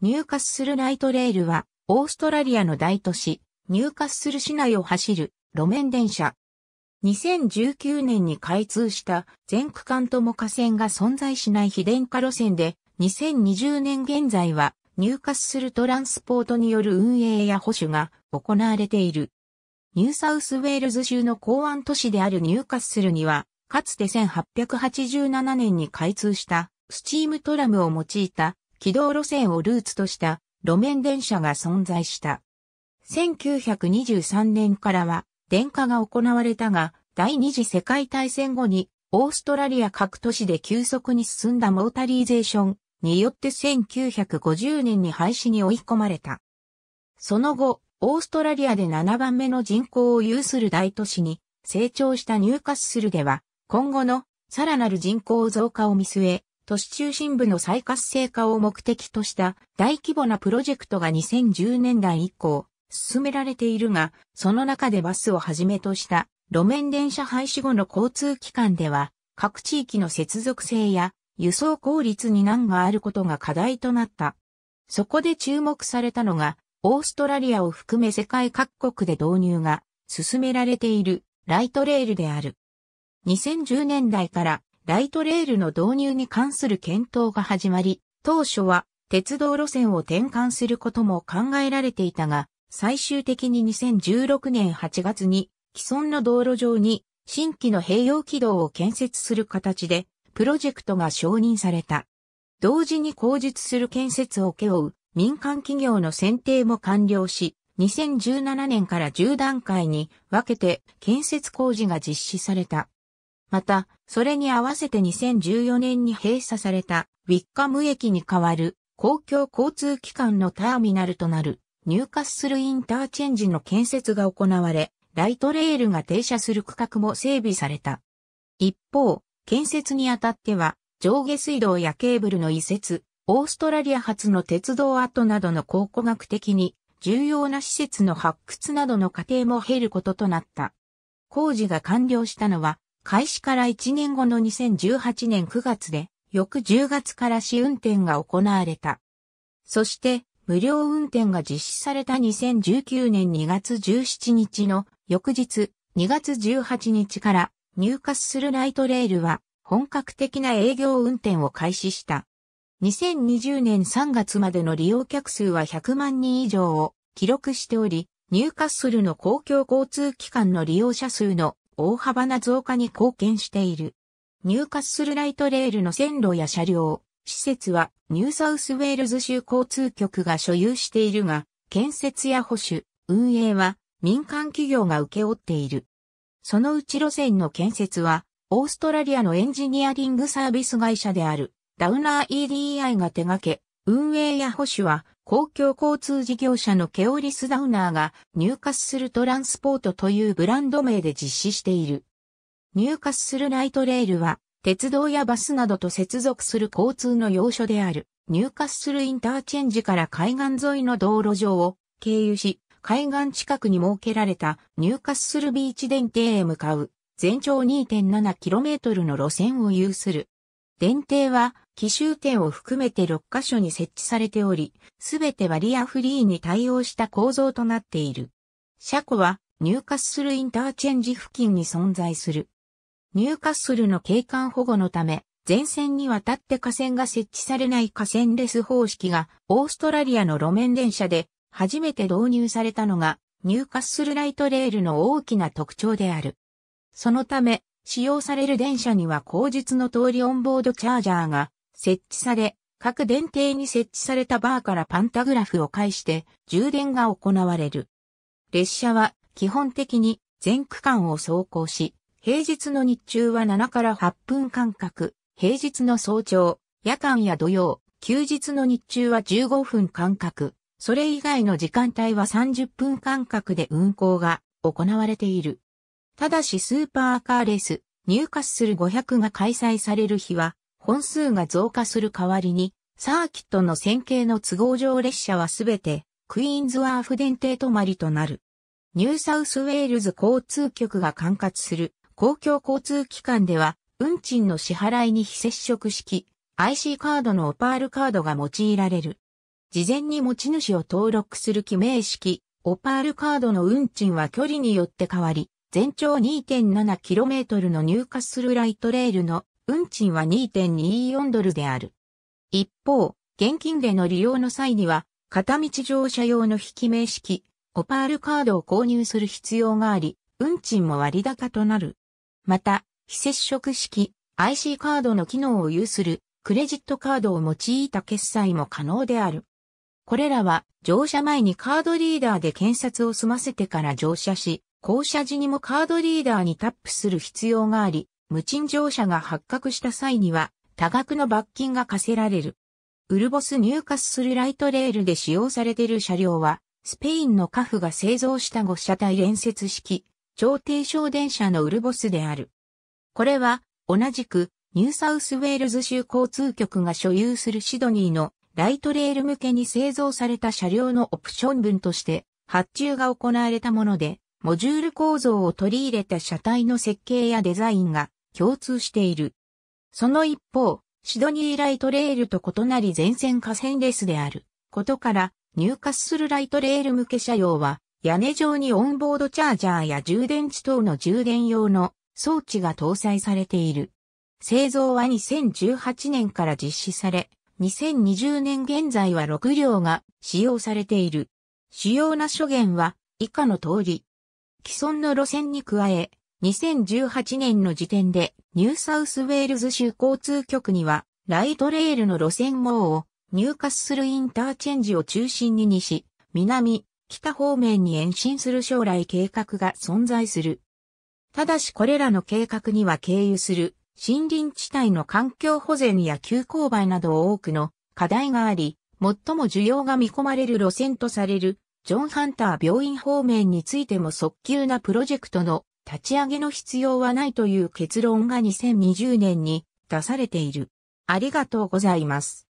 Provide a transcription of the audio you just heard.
ニューカッスルナイトレールは、オーストラリアの大都市、ニューカッスル市内を走る路面電車。2019年に開通した全区間とも河川が存在しない非電化路線で、2020年現在はニューカッスルトランスポートによる運営や保守が行われている。ニューサウスウェールズ州の港湾都市であるニューカッスルには、かつて1887年に開通したスチームトラムを用いた軌道路線をルーツとした路面電車が存在した。1923年からは電化が行われたが、第二次世界大戦後にオーストラリア各都市で急速に進んだモータリーゼーションによって1950年に廃止に追い込まれた。その後、オーストラリアで7番目の人口を有する大都市に成長したニューカッスルでは、今後のさらなる人口増加を見据え、都市中心部の再活性化を目的とした大規模なプロジェクトが2010年代以降進められているが、その中でバスをはじめとした路面電車廃止後の交通機関では、各地域の接続性や輸送効率に難があることが課題となった。そこで注目されたのが、オーストラリアを含め世界各国で導入が進められているライトレールである。2010年代からライトレールの導入に関する検討が始まり、当初は鉄道路線を転換することも考えられていたが、最終的に2016年8月に既存の道路上に新規の併用軌道を建設する形でプロジェクトが承認された。同時に工述する建設を請け負う民間企業の選定も完了し、2017年から10段階に分けて建設工事が実施された。また、それに合わせて2014年に閉鎖されたウィッカム駅に代わる公共交通機関のターミナルとなる入荷するインターチェンジの建設が行われ、ライトレールが停車する区画も整備された。一方、建設にあたっては、上下水道やケーブルの移設、オーストラリア発の鉄道跡などの考古学的に重要な施設の発掘などの過程も経ることとなった。工事が完了したのは開始から1年後の2018年9月で、翌10月から試運転が行われた。そして、無料運転が実施された2019年2月17日の翌日2月18日から入荷するライトレールは本格的な営業運転を開始した。2020年3月までの利用客数は100万人以上を記録しており、ニューカッスルの公共交通機関の利用者数の大幅な増加に貢献している。入荷するライトレールの線路や車両、施設はニューサウスウェールズ州交通局が所有しているが、建設や保守、運営は民間企業が請け負っている。そのうち路線の建設は、オーストラリアのエンジニアリングサービス会社である、ダウナー EDI が手掛け、運営や保守は、公共交通事業者のケオリス・ダウナーが入荷するトランスポートというブランド名で実施している。入荷するライトレールは、鉄道やバスなどと接続する交通の要所である、入荷するインターチェンジから海岸沿いの道路上を経由し、海岸近くに設けられた入荷するビーチ電停へ向かう、全長 2.7km の路線を有する。電停は、奇襲点を含めて6カ所に設置されており、すべてバリアフリーに対応した構造となっている。車庫はニューカッスルインターチェンジ付近に存在する。ニューカッスルの景観保護のため、前線にわたって河川が設置されない河川レス方式がオーストラリアの路面電車で初めて導入されたのがニューカッスルライトレールの大きな特徴である。そのため、使用される電車には後日の通りオンボードチャージャーが設置され、各電停に設置されたバーからパンタグラフを介して充電が行われる。列車は基本的に全区間を走行し、平日の日中は7から8分間隔、平日の早朝、夜間や土曜、休日の日中は15分間隔、それ以外の時間帯は30分間隔で運行が行われている。ただしスーパーカーレース、入荷する500が開催される日は、本数が増加する代わりに、サーキットの線形の都合上列車はすべて、クイーンズワーフ電停止まりとなる。ニューサウスウェールズ交通局が管轄する公共交通機関では、運賃の支払いに非接触式 IC カードのオパールカードが用いられる。事前に持ち主を登録する記名式オパールカードの運賃は距離によって変わり、全長 2.7km のニューカッスルライトレールの運賃は2.24ドルである。一方、現金での利用の際には、片道乗車用の引き名式、オパールカードを購入する必要があり、運賃も割高となる。また、非接触式 IC カードの機能を有するクレジットカードを用いた決済も可能である。これらは乗車前にカードリーダーで検察を済ませてから乗車し、降車時にもカードリーダーにタップする必要があり、無賃乗車が発覚した際には、多額の罰金が課せられる。ウルボス入荷するライトレールで使用されている車両は、スペインのカフが製造した5車体連接式、超低床電車のウルボスである。これは、同じく、ニューサウスウェールズ州交通局が所有するシドニーのライトレール向けに製造された車両のオプション分として発注が行われたもので、モジュール構造を取り入れた車体の設計やデザインが共通している。その一方、シドニーライトレールと異なり全線河川レスであることから、入荷するライトレール向け車両は、屋根上にオンボードチャージャーや充電池等の充電用の装置が搭載されている。製造は2018年から実施され、2020年現在は6両が使用されている。主要な諸言は以下の通り。既存の路線に加え、2018年の時点でニューサウスウェールズ州交通局にはライトレールの路線網を入荷するインターチェンジを中心に西、南、北方面に延伸する将来計画が存在する。ただしこれらの計画には経由する森林地帯の環境保全や急勾配など多くの課題があり、最も需要が見込まれる路線とされるジョン・ハンター病院方面についても速急なプロジェクトの立ち上げの必要はないという結論が2020年に出されている。ありがとうございます。